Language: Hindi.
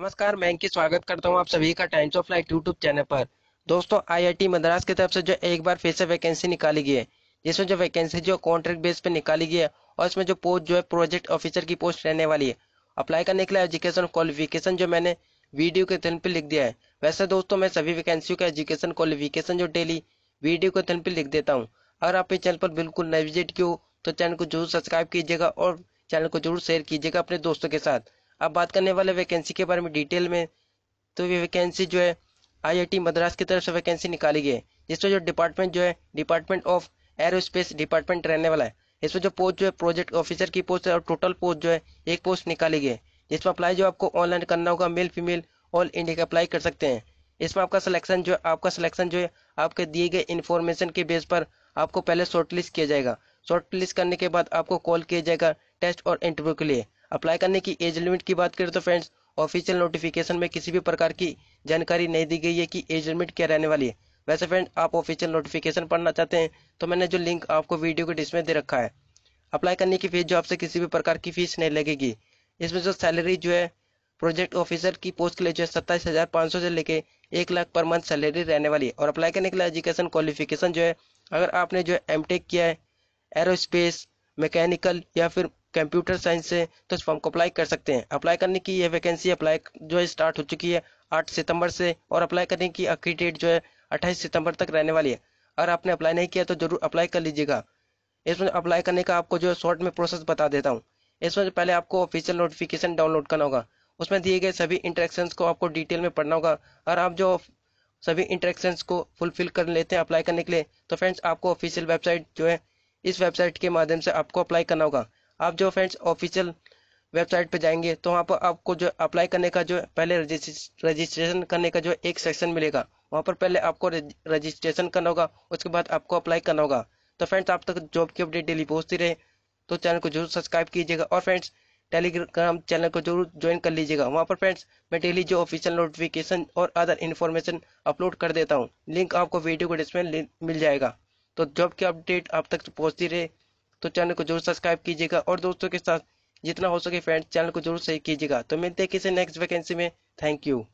नमस्कार मैं इनकी स्वागत करता हूं आप सभी का Times of Light YouTube channel पर दोस्तों आईआईटी मद्रास की तरफ से जो एक बार फिर से वैकेंसी निकाली गई है जिसमें जो वैकेंसी जो कॉन्ट्रैक्ट बेस पे निकाली गई है और इसमें जो पोस्ट जो है प्रोजेक्ट ऑफिसर की पोस्ट रहने वाली है अप्लाई करने के लिए एजुकेशन क्वालिफिकेशन जो मैंने वीडियो के तन पर लिख दिया है वैसे दोस्तों मैं सभी वैकेंसियों का एजुकेशन क्वालिफिकेशन जो डेली वीडियो के तन पर लिख देता हूँ अगर आप इस चैनल पर बिल्कुल नए विजिट की तो चैनल को जरूर सब्सक्राइब कीजिएगा और चैनल को जरूर शेयर कीजिएगा अपने दोस्तों के साथ अब बात करने वाले वैकेंसी के बारे में डिटेल में तो ये वैकेंसी जो है आईआईटी मद्रास की तरफ से वैकेंसी निकाली गई है जिसमें जो डिपार्टमेंट जो है डिपार्टमेंट ऑफ एरोस्पेस डिपार्टमेंट रहने वाला है इसमें जो पोस्ट जो है प्रोजेक्ट ऑफिसर की पोस्ट है और टोटल पोस्ट जो है एक पोस्ट निकाली गई है जिसमें अप्लाई जो आपको ऑनलाइन करना होगा मेल फीमेल ऑल इंडिया का अप्लाई कर सकते हैं इसमें आपका सिलेक्शन जो है आपका सिलेक्शन जो है आपके दिए गए इन्फॉर्मेशन के बेस पर आपको पहले शॉर्टलिस्ट किया जाएगा शॉर्टलिस्ट करने के बाद आपको कॉल किया जाएगा टेस्ट और इंटरव्यू के लिए अप्लाई करने की एज लिमिट की बात करें तो फ्रेंड्स ऑफिशियल नोटिफिकेशन में किसी भी प्रकार की जानकारी नहीं दी गई है कि एज लिमिट क्या रहने वाली है वैसे फ्रेंड्स आप ऑफिशियल नोटिफिकेशन पढ़ना चाहते हैं तो मैंने जो लिंक आपको वीडियो के डिस्प्ले दे रखा है अप्लाई करने की फीस जो आपसे किसी भी प्रकार की फीस नहीं लगेगी इसमें जो सैलरी जो है प्रोजेक्ट ऑफिसर की पोस्ट के लिए जो है सत्ताईस हज़ार पाँच सौ से लेके एक लाख पर मंथ सैलरी रहने वाली है और अप्लाई करने के लिए एजुकेशन क्वालिफिकेशन जो है अगर आपने जो है एम किया है एरोस्पेस मैकेनिकल या फिर कंप्यूटर साइंस से तो इस फॉर्म को अप्लाई कर सकते हैं अप्लाई करने की यह वैकेंसी अप्लाई जो है स्टार्ट हो चुकी है आठ सितंबर से और अप्लाई करने की आखिरी डेट जो है अट्ठाईस सितंबर तक रहने वाली है अगर आपने अप्लाई नहीं किया तो जरूर अप्लाई कर लीजिएगा इसमें अप्लाई करने का आपको जो है शॉर्ट में प्रोसेस बता देता हूँ इसमें पहले आपको ऑफिशियल नोटिफिकेशन डाउनलोड करना होगा उसमें दिए गए सभी इंटरेक्शन को आपको डिटेल में पढ़ना होगा और आप जो सभी इंटरेक्शन को फुलफिल कर लेते हैं अप्लाई करने के लिए तो फ्रेंड्स आपको ऑफिशियल वेबसाइट जो है इस वेबसाइट के माध्यम से आपको अप्लाई करना होगा आप जो फ्रेंड्स ऑफिशियल वेबसाइट पे जाएंगे तो वहाँ पर आपको जो अप्लाई करने का जो पहले रजिस्ट्रेशन करने का जो एक सेक्शन मिलेगा वहाँ पर पहले आपको रजिस्ट्रेशन करना होगा उसके बाद आपको अप्लाई करना होगा तो फ्रेंड्स आप तक जॉब की अपडेट डेली पहुँचती रहे तो चैनल को जरूर सब्सक्राइब कीजिएगा और फ्रेंड्स टेलीग्राम चैनल को जरूर ज्वाइन कर लीजिएगा वहाँ पर फ्रेंड्स मैं डेली जो ऑफिशियल नोटिफिकेशन और अदर इन्फॉर्मेशन अपलोड कर देता हूँ लिंक आपको वीडियो को डिस्प्ले मिल जाएगा तो जॉब की अपडेट आप तक पहुँचती रहे तो चैनल को जरूर सब्सक्राइब कीजिएगा और दोस्तों के साथ जितना हो सके फ्रेंड्स चैनल को जरूर सही कीजिएगा तो मिलते हैं किसी नेक्स्ट वैकेंसी में थैंक यू